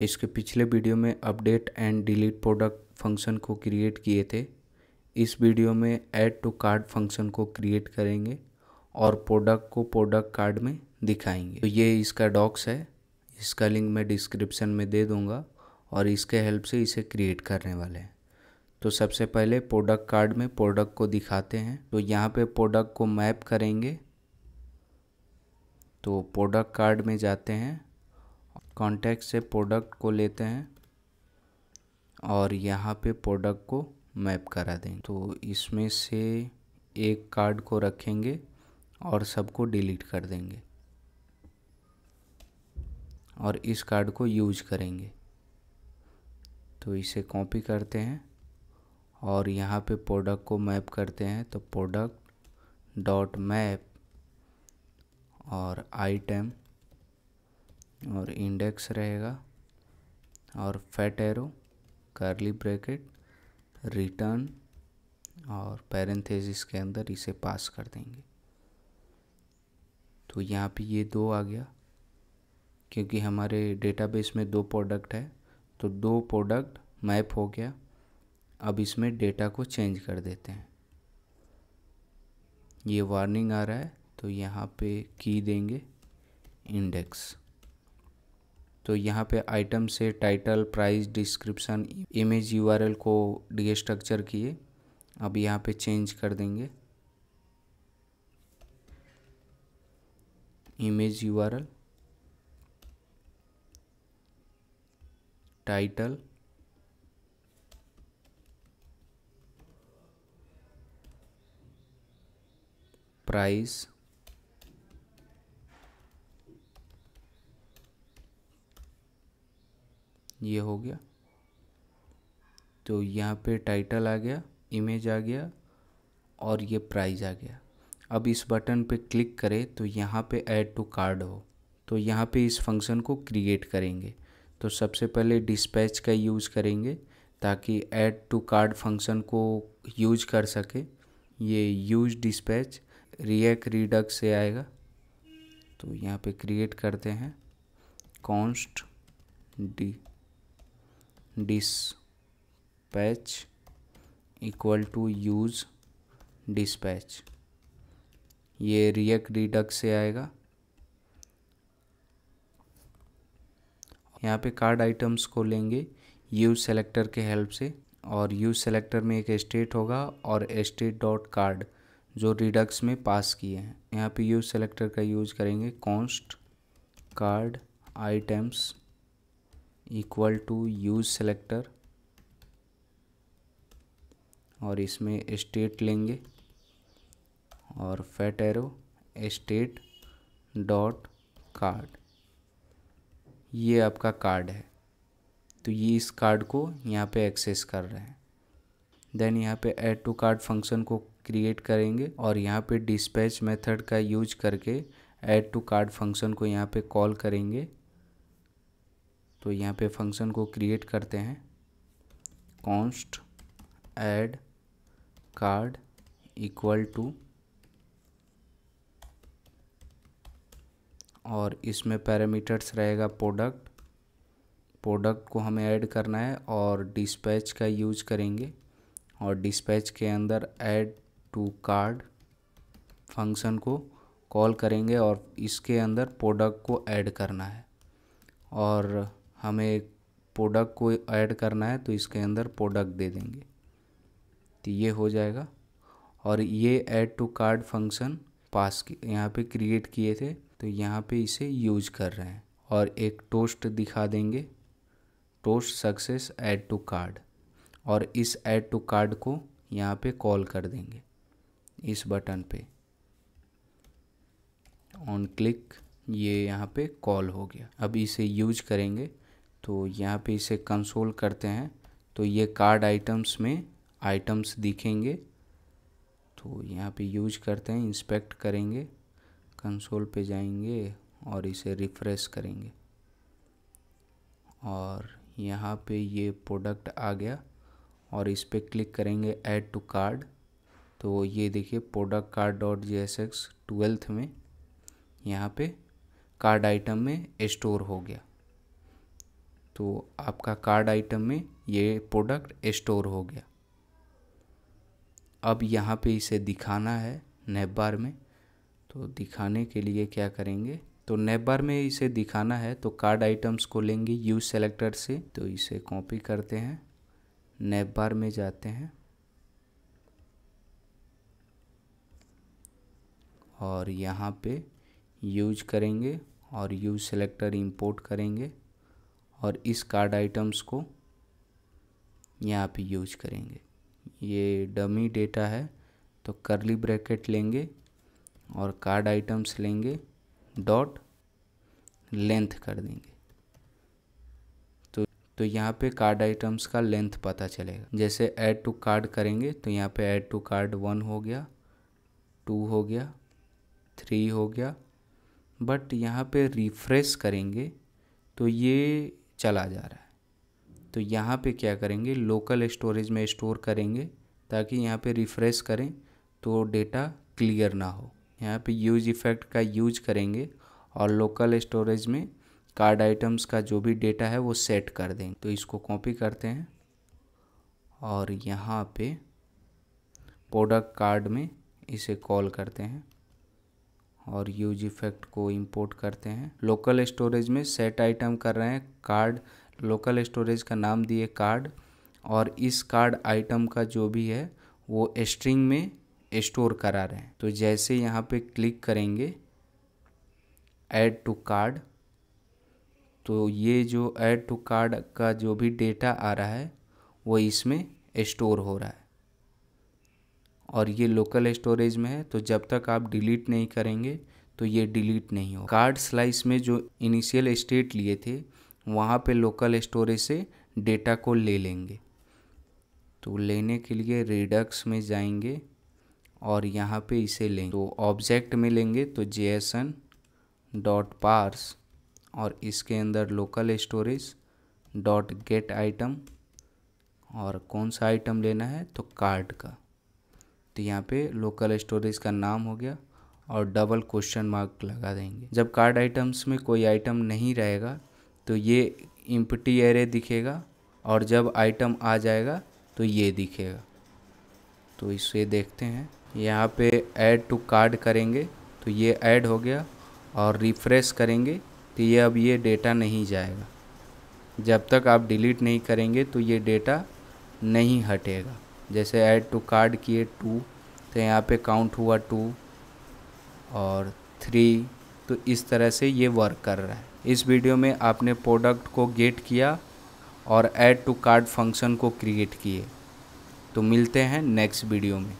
इसके पिछले वीडियो में update and delete product function को क्रिएट किए थे इस वीडियो में ऐड टू कार्ड फंक्शन को क्रिएट करेंगे और प्रोडक्ट को प्रोडक्ट कार्ड में दिखाएंगे तो ये इसका डॉक्स है इसका लिंक मैं डिस्क्रिप्शन में दे दूँगा और इसके हेल्प से इसे क्रिएट करने वाले हैं तो सबसे पहले प्रोडक्ट कार्ड में प्रोडक्ट को दिखाते हैं तो यहाँ पे प्रोडक्ट को मैप करेंगे तो प्रोडक्ट कार्ड में जाते हैं कॉन्टैक्ट से प्रोडक्ट को लेते हैं और यहाँ पे प्रोडक्ट को मैप करा देंगे तो इसमें से एक कार्ड को रखेंगे और सबको डिलीट कर देंगे और इस कार्ड को यूज करेंगे तो इसे कॉपी करते हैं और यहाँ पे प्रोडक्ट को मैप करते हैं तो प्रोडक्ट डॉट मैप और आइटम और इंडेक्स रहेगा और fat arrow curly bracket return और पैरेंथेसिस के अंदर इसे पास कर देंगे तो यहाँ पे ये दो आ गया क्योंकि हमारे डेटाबेस में दो प्रोडक्ट है तो दो प्रोडक्ट मैप हो गया अब इसमें डेटा को चेंज कर देते हैं ये वार्निंग आ रहा है तो यहाँ पे की देंगे इंडेक्स तो यहाँ पे आइटम से title price description image URL को डी स्ट्रक्चर किए अब यहाँ पे चेंज कर देंगे इमेज यूआरएल टाइटल प्राइस ये हो गया तो यहाँ पे टाइटल आ गया इमेज आ गया और ये प्राइस आ गया अब इस बटन पे क्लिक करें तो यहाँ पे ऐड टू कार्ड हो तो यहाँ पे इस फंक्शन को क्रिएट करेंगे तो सबसे पहले डिस्पैच का यूज़ करेंगे ताकि ऐड टू कार्ड फंक्शन को यूज कर सके ये यूज डिस्पैच रिएक्ट रिडक से आएगा तो यहाँ पे क्रिएट करते हैं const D dispatch equal to use dispatch ये रिएक्ट रिडक से आएगा यहाँ पे कार्ड आइटम्स को लेंगे यू सेलेक्टर के हेल्प से और यू सेलेक्टर में एक स्टेट होगा और स्टेट डॉट कार्ड जो रिडक्स में पास किए हैं यहाँ पे यू सेलेक्टर का यूज करेंगे const cart items equal to use selector और इसमें स्टेट लेंगे और fat arrow state dot cart ये आपका कार्ड है तो ये इस कार्ड को यहाँ पे एक्सेस कर रहे हैं देन यहाँ पे ऐड टू कार्ड फंक्शन को क्रिएट करेंगे और यहाँ पे डिस्पैच मेथड का यूज करके ऐड टू कार्ड फंक्शन को यहाँ पे कॉल करेंगे तो यहाँ पे फंक्शन को क्रिएट करते हैं const add cart equal to और इसमें पैरामीटर्स रहेगा प्रोडक्ट प्रोडक्ट को हमें ऐड करना है और डिस्पैच का यूज करेंगे और डिस्पैच के अंदर ऐड टू कार्ड फंक्शन को कॉल करेंगे और इसके अंदर प्रोडक्ट को ऐड करना है और हमें प्रोडक्ट को ऐड करना है तो इसके अंदर प्रोडक्ट दे देंगे तो ये हो जाएगा और ये add to cart function pass की यहाँ पे क्रिएट किए थे तो यहाँ पे इसे यूज कर रहे हैं और एक टोस्ट दिखा देंगे toast success add to cart और इस ऐड टू कार्ड को यहाँ पे कॉल कर देंगे इस बटन पे ऑन क्लिक ये यहाँ पे कॉल हो गया अब इसे यूज करेंगे तो यहाँ पे इसे कंसोल करते हैं तो ये कार्ड आइटम्स में आइटम्स दिखेंगे तो यहाँ पे यूज करते हैं इंस्पेक्ट करेंगे कंसोल पे जाएंगे और इसे रिफ्रेश करेंगे और यहाँ पे ये प्रोडक्ट आ गया और इस पर क्लिक करेंगे ऐड टू कार्ड तो ये देखिए product cart dot J S X twelfth में यहाँ पे कार्ड आइटम में स्टोर हो गया तो आपका कार्ड आइटम में ये प्रोडक्ट स्टोर हो गया अब यहाँ पे इसे दिखाना है नेबार बार में तो दिखाने के लिए क्या करेंगे तो नेबार में इसे दिखाना है तो कार्ड आइटम्स को लेंगे यूज सेलेक्टर से तो इसे कॉपी करते हैं नेबार बार में जाते हैं और यहाँ पे यूज करेंगे और यूज सेलेक्टर इंपोर्ट करेंगे और इस कार्ड आइटम्स को यहाँ पे यूज करेंगे ये डमी डेटा है तो करली ब्रैकेट लेंगे और कार्ड आइटम्स लेंगे डॉट लेंथ कर देंगे तो तो यहाँ पे कार्ड आइटम्स का लेंथ पता चलेगा जैसे ऐड टू कार्ड करेंगे तो यहाँ पे ऐड टू कार्ड वन हो गया टू हो गया थ्री हो गया बट यहाँ पे रिफ्रेश करेंगे तो ये चला जा रहा है तो यहाँ पे क्या करेंगे लोकल स्टोरेज में स्टोर करेंगे ताकि यहाँ पे रिफ़्रेश करें तो डेटा क्लियर ना हो यहाँ पे यूज इफ़ेक्ट का यूज करेंगे और लोकल स्टोरेज में कार्ड आइटम्स का जो भी डेटा है वो सेट कर देंगे तो इसको कॉपी करते हैं और यहाँ पे प्रोडक्ट कार्ड में इसे कॉल करते हैं और यूज इफेक्ट को इंपोर्ट करते हैं लोकल स्टोरेज में सेट आइटम कर रहे हैं कार्ड लोकल स्टोरेज का नाम दिए कार्ड और इस कार्ड आइटम का जो भी है वो स्ट्रिंग में स्टोर करा रहे हैं तो जैसे यहाँ पे क्लिक करेंगे ऐड टू कार्ड तो ये जो ऐड टू कार्ड का जो भी डेटा आ रहा है वो इसमें स्टोर हो रहा है और ये लोकल स्टोरेज में है तो जब तक आप डिलीट नहीं करेंगे तो ये डिलीट नहीं हो कार्ड स्लाइस में जो इनिशियल स्टेट लिए थे वहाँ पे लोकल स्टोरेज से डेटा को ले लेंगे तो लेने के लिए रिडक्स में जाएंगे और यहाँ पे इसे लेंगे तो ऑब्जेक्ट में लेंगे तो एन डॉट पार्स और इसके अंदर local storage dot get item और कौन सा आइटम लेना है तो कार्ड का तो यहाँ पे लोकल स्टोरेज का नाम हो गया और डबल क्वेश्चन मार्क लगा देंगे जब कार्ड आइटम्स में कोई आइटम नहीं रहेगा तो ये इम्पटी एरे दिखेगा और जब आइटम आ जाएगा तो ये दिखेगा तो इसे देखते हैं यहाँ पे ऐड टू कार्ड करेंगे तो ये ऐड हो गया और रिफ्रेश करेंगे तो ये अब ये डेटा नहीं जाएगा जब तक आप डिलीट नहीं करेंगे तो ये डेटा नहीं हटेगा जैसे ऐड टू कार्ड किए टू तो यहाँ पे काउंट हुआ टू और थ्री तो इस तरह से ये वर्क कर रहा है इस वीडियो में आपने प्रोडक्ट को गेट किया और ऐड टू कार्ड फंक्शन को क्रिएट किए तो मिलते हैं नेक्स्ट वीडियो में